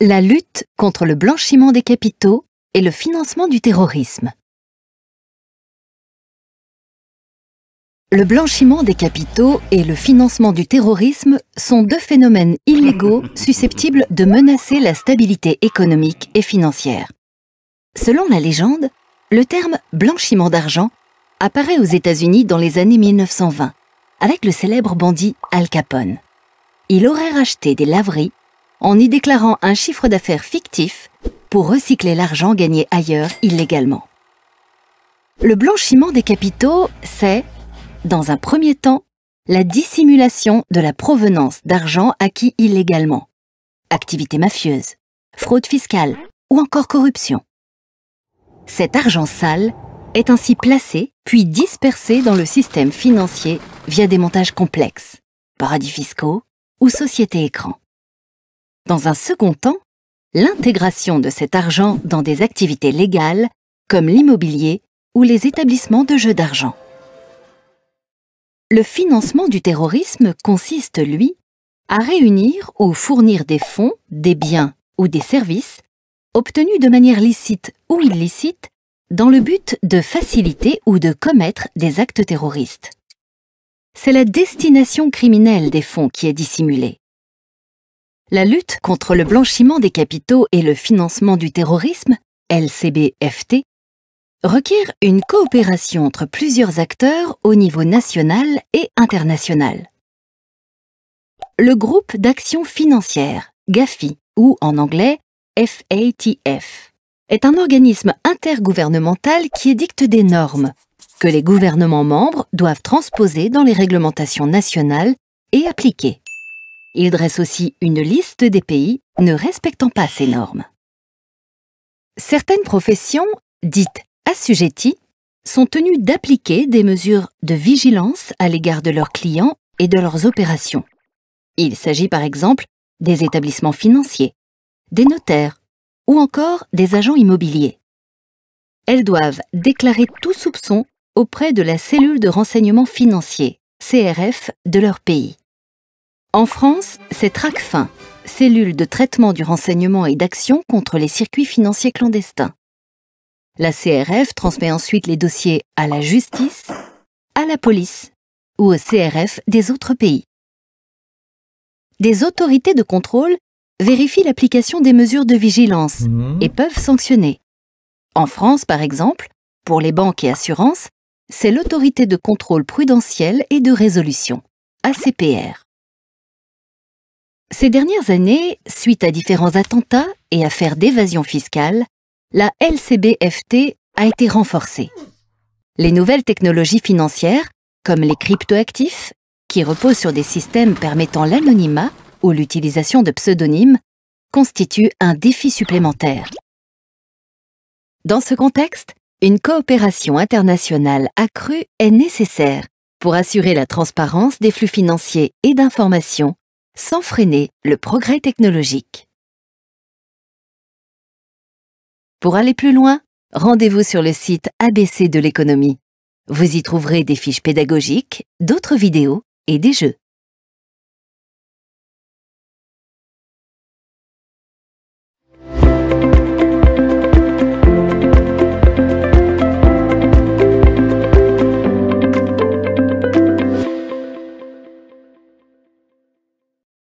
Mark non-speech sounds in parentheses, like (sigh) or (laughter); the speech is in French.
La lutte contre le blanchiment des capitaux et le financement du terrorisme. Le blanchiment des capitaux et le financement du terrorisme sont deux phénomènes illégaux (laughs) susceptibles de menacer la stabilité économique et financière. Selon la légende, le terme blanchiment d'argent apparaît aux États-Unis dans les années 1920 avec le célèbre bandit Al Capone. Il aurait racheté des laveries en y déclarant un chiffre d'affaires fictif pour recycler l'argent gagné ailleurs illégalement. Le blanchiment des capitaux, c'est, dans un premier temps, la dissimulation de la provenance d'argent acquis illégalement, activité mafieuse, fraude fiscale ou encore corruption. Cet argent sale est ainsi placé puis dispersé dans le système financier via des montages complexes, paradis fiscaux ou sociétés écrans. Dans un second temps, l'intégration de cet argent dans des activités légales comme l'immobilier ou les établissements de jeux d'argent. Le financement du terrorisme consiste, lui, à réunir ou fournir des fonds, des biens ou des services obtenus de manière licite ou illicite dans le but de faciliter ou de commettre des actes terroristes. C'est la destination criminelle des fonds qui est dissimulée. La lutte contre le blanchiment des capitaux et le financement du terrorisme, LCBFT, requiert une coopération entre plusieurs acteurs au niveau national et international. Le groupe d'action financière, GAFI, ou en anglais FATF, est un organisme intergouvernemental qui édicte des normes que les gouvernements membres doivent transposer dans les réglementations nationales et appliquer. Il dresse aussi une liste des pays ne respectant pas ces normes. Certaines professions, dites assujetties, sont tenues d'appliquer des mesures de vigilance à l'égard de leurs clients et de leurs opérations. Il s'agit par exemple des établissements financiers, des notaires ou encore des agents immobiliers. Elles doivent déclarer tout soupçon auprès de la cellule de renseignement financier, CRF, de leur pays. En France, c'est TRACFIN, cellule de traitement du renseignement et d'action contre les circuits financiers clandestins. La CRF transmet ensuite les dossiers à la justice, à la police ou au CRF des autres pays. Des autorités de contrôle vérifient l'application des mesures de vigilance mmh. et peuvent sanctionner. En France, par exemple, pour les banques et assurances, c'est l'autorité de contrôle prudentiel et de résolution, ACPR. Ces dernières années, suite à différents attentats et affaires d'évasion fiscale, la LCBFT a été renforcée. Les nouvelles technologies financières, comme les cryptoactifs, qui reposent sur des systèmes permettant l'anonymat ou l'utilisation de pseudonymes, constituent un défi supplémentaire. Dans ce contexte, une coopération internationale accrue est nécessaire pour assurer la transparence des flux financiers et d'informations sans freiner le progrès technologique. Pour aller plus loin, rendez-vous sur le site ABC de l'économie. Vous y trouverez des fiches pédagogiques, d'autres vidéos et des jeux.